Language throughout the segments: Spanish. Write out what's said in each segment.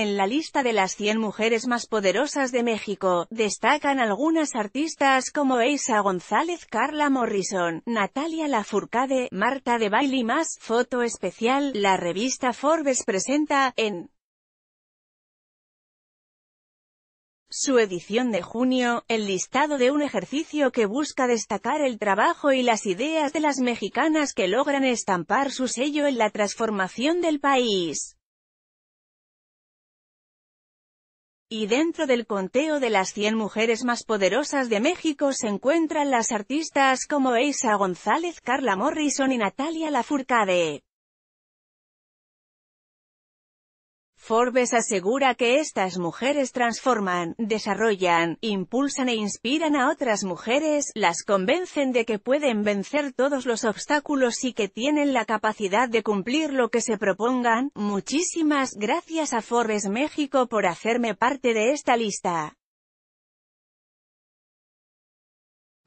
En la lista de las 100 mujeres más poderosas de México, destacan algunas artistas como Eisa González, Carla Morrison, Natalia Lafourcade, Marta de Bailey. y más. Foto especial, la revista Forbes presenta, en su edición de junio, el listado de un ejercicio que busca destacar el trabajo y las ideas de las mexicanas que logran estampar su sello en la transformación del país. Y dentro del conteo de las 100 mujeres más poderosas de México se encuentran las artistas como Eisa González, Carla Morrison y Natalia Lafourcade. Forbes asegura que estas mujeres transforman, desarrollan, impulsan e inspiran a otras mujeres, las convencen de que pueden vencer todos los obstáculos y que tienen la capacidad de cumplir lo que se propongan. Muchísimas gracias a Forbes México por hacerme parte de esta lista.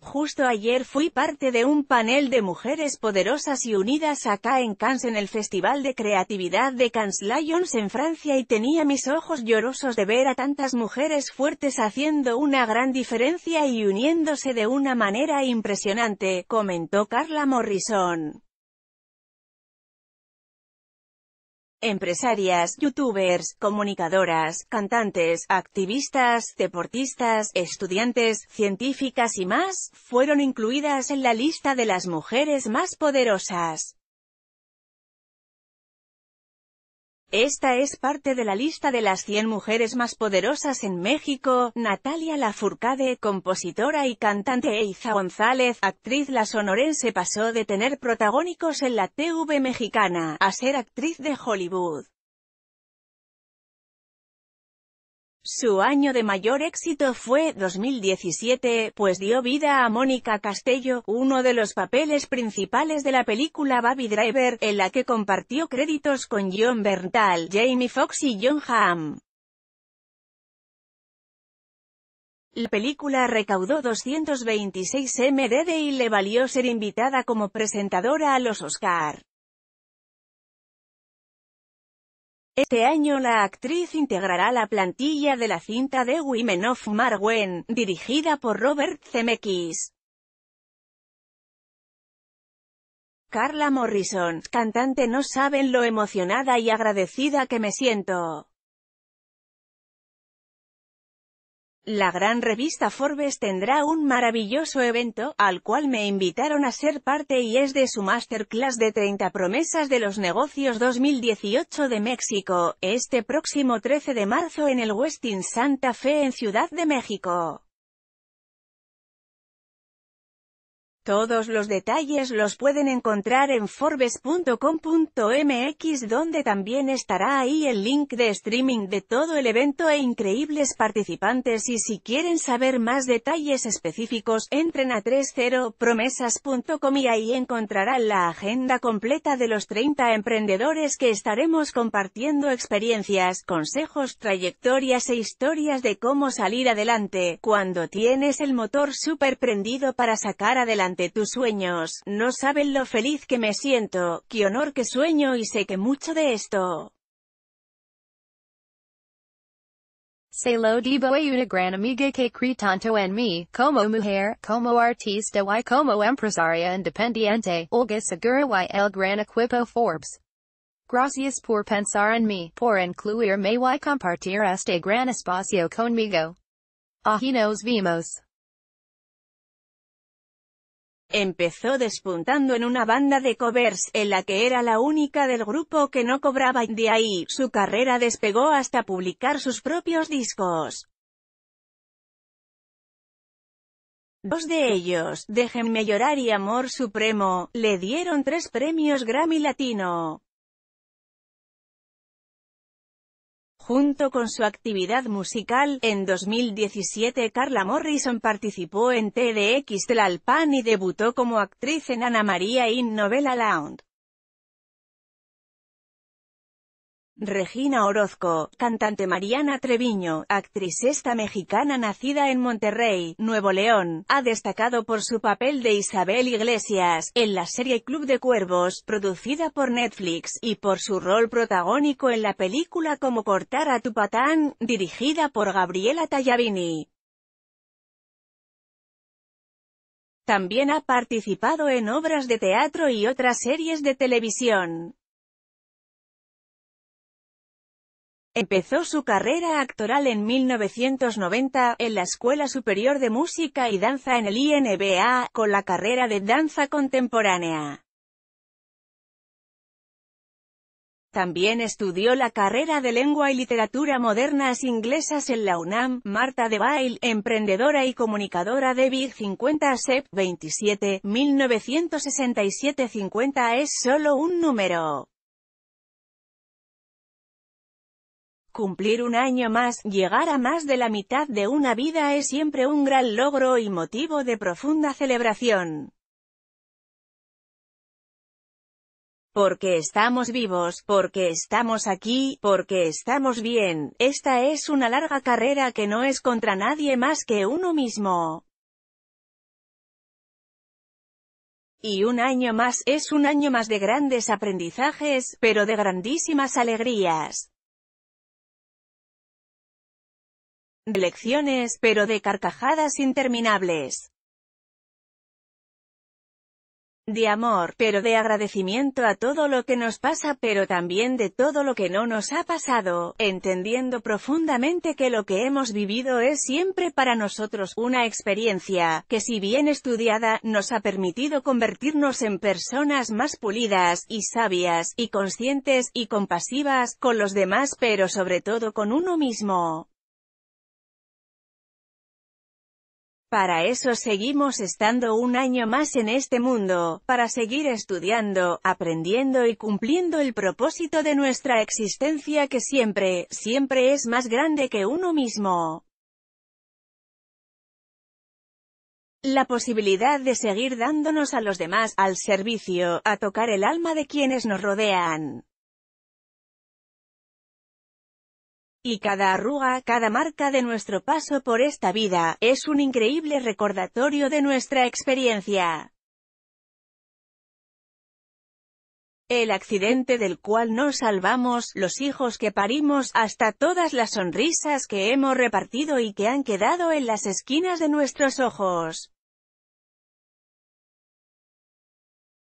Justo ayer fui parte de un panel de mujeres poderosas y unidas acá en Cannes en el Festival de Creatividad de Cannes Lions en Francia y tenía mis ojos llorosos de ver a tantas mujeres fuertes haciendo una gran diferencia y uniéndose de una manera impresionante, comentó Carla Morrison. empresarias, youtubers, comunicadoras, cantantes, activistas, deportistas, estudiantes, científicas y más, fueron incluidas en la lista de las mujeres más poderosas. Esta es parte de la lista de las 100 mujeres más poderosas en México, Natalia Lafourcade, compositora y cantante e Eiza González, actriz la sonorense pasó de tener protagónicos en la TV mexicana, a ser actriz de Hollywood. Su año de mayor éxito fue 2017, pues dio vida a Mónica Castello, uno de los papeles principales de la película Baby Driver, en la que compartió créditos con John Bernthal, Jamie Foxx y John Hamm. La película recaudó 226 MDD y le valió ser invitada como presentadora a los Oscar. Este año la actriz integrará la plantilla de la cinta de Women of Marwen, dirigida por Robert Zemeckis. Carla Morrison, cantante no saben lo emocionada y agradecida que me siento. La gran revista Forbes tendrá un maravilloso evento, al cual me invitaron a ser parte y es de su masterclass de 30 promesas de los negocios 2018 de México, este próximo 13 de marzo en el Westin Santa Fe en Ciudad de México. Todos los detalles los pueden encontrar en forbes.com.mx donde también estará ahí el link de streaming de todo el evento e increíbles participantes y si quieren saber más detalles específicos, entren a 30promesas.com y ahí encontrarán la agenda completa de los 30 emprendedores que estaremos compartiendo experiencias, consejos, trayectorias e historias de cómo salir adelante, cuando tienes el motor súper prendido para sacar adelante tus sueños, no saben lo feliz que me siento, qué honor que sueño y sé que mucho de esto. lo a una gran amiga que cree tanto en mí, como mujer, como artista y como empresaria independiente, Olga Segura y el gran equipo Forbes. Gracias por pensar en mí, por incluirme y compartir este gran espacio conmigo. Ahí nos vimos. Empezó despuntando en una banda de covers, en la que era la única del grupo que no cobraba de ahí, su carrera despegó hasta publicar sus propios discos. Dos de ellos, Déjenme llorar y Amor Supremo, le dieron tres premios Grammy Latino. Junto con su actividad musical, en 2017 Carla Morrison participó en TDX Alpan y debutó como actriz en Ana María in Novela Lounge. Regina Orozco, cantante Mariana Treviño, actriz esta mexicana nacida en Monterrey, Nuevo León, ha destacado por su papel de Isabel Iglesias, en la serie Club de Cuervos, producida por Netflix, y por su rol protagónico en la película Como cortar a tu patán, dirigida por Gabriela Tallavini. También ha participado en obras de teatro y otras series de televisión. Empezó su carrera actoral en 1990, en la Escuela Superior de Música y Danza en el INBA, con la carrera de danza contemporánea. También estudió la carrera de Lengua y Literatura Modernas Inglesas en la UNAM. Marta de Bail, emprendedora y comunicadora de Big 50 SEP 27, 1967 50 es solo un número. Cumplir un año más, llegar a más de la mitad de una vida es siempre un gran logro y motivo de profunda celebración. Porque estamos vivos, porque estamos aquí, porque estamos bien, esta es una larga carrera que no es contra nadie más que uno mismo. Y un año más, es un año más de grandes aprendizajes, pero de grandísimas alegrías. de lecciones, pero de carcajadas interminables. De amor, pero de agradecimiento a todo lo que nos pasa, pero también de todo lo que no nos ha pasado, entendiendo profundamente que lo que hemos vivido es siempre para nosotros una experiencia, que si bien estudiada, nos ha permitido convertirnos en personas más pulidas, y sabias, y conscientes, y compasivas, con los demás pero sobre todo con uno mismo. Para eso seguimos estando un año más en este mundo, para seguir estudiando, aprendiendo y cumpliendo el propósito de nuestra existencia que siempre, siempre es más grande que uno mismo. La posibilidad de seguir dándonos a los demás, al servicio, a tocar el alma de quienes nos rodean. Y cada arruga, cada marca de nuestro paso por esta vida, es un increíble recordatorio de nuestra experiencia. El accidente del cual nos salvamos, los hijos que parimos, hasta todas las sonrisas que hemos repartido y que han quedado en las esquinas de nuestros ojos.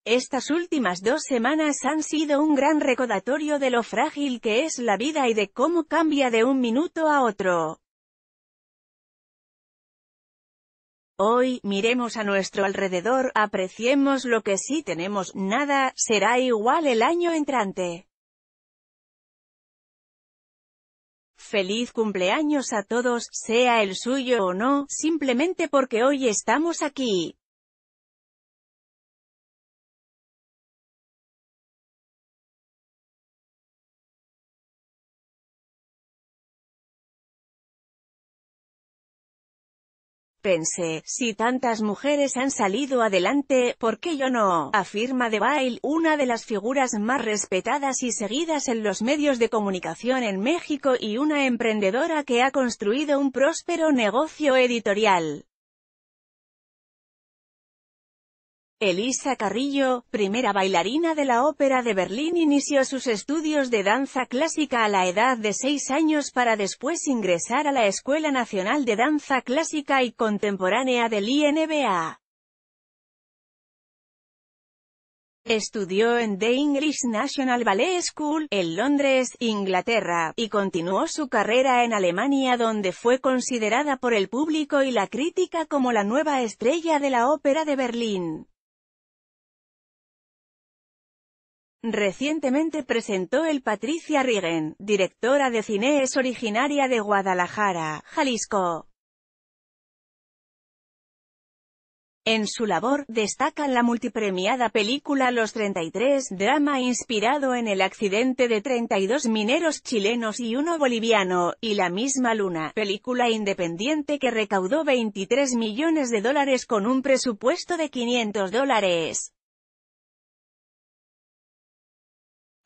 Estas últimas dos semanas han sido un gran recordatorio de lo frágil que es la vida y de cómo cambia de un minuto a otro. Hoy, miremos a nuestro alrededor, apreciemos lo que sí tenemos, nada, será igual el año entrante. Feliz cumpleaños a todos, sea el suyo o no, simplemente porque hoy estamos aquí. Pensé, si tantas mujeres han salido adelante, ¿por qué yo no? Afirma De Bail, una de las figuras más respetadas y seguidas en los medios de comunicación en México y una emprendedora que ha construido un próspero negocio editorial. Elisa Carrillo, primera bailarina de la Ópera de Berlín inició sus estudios de danza clásica a la edad de seis años para después ingresar a la Escuela Nacional de Danza Clásica y Contemporánea del INBA. Estudió en The English National Ballet School, en Londres, Inglaterra, y continuó su carrera en Alemania donde fue considerada por el público y la crítica como la nueva estrella de la Ópera de Berlín. Recientemente presentó el Patricia Rigen, directora de cine es originaria de Guadalajara, Jalisco. En su labor, destacan la multipremiada película Los 33, drama inspirado en el accidente de 32 mineros chilenos y uno boliviano, y La misma luna, película independiente que recaudó 23 millones de dólares con un presupuesto de 500 dólares.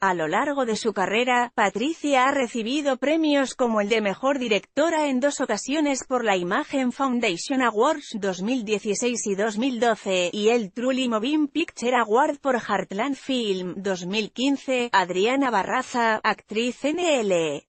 A lo largo de su carrera, Patricia ha recibido premios como el de Mejor Directora en dos ocasiones por la Imagen Foundation Awards 2016 y 2012, y el Truly Moving Picture Award por Heartland Film 2015. Adriana Barraza, actriz NL.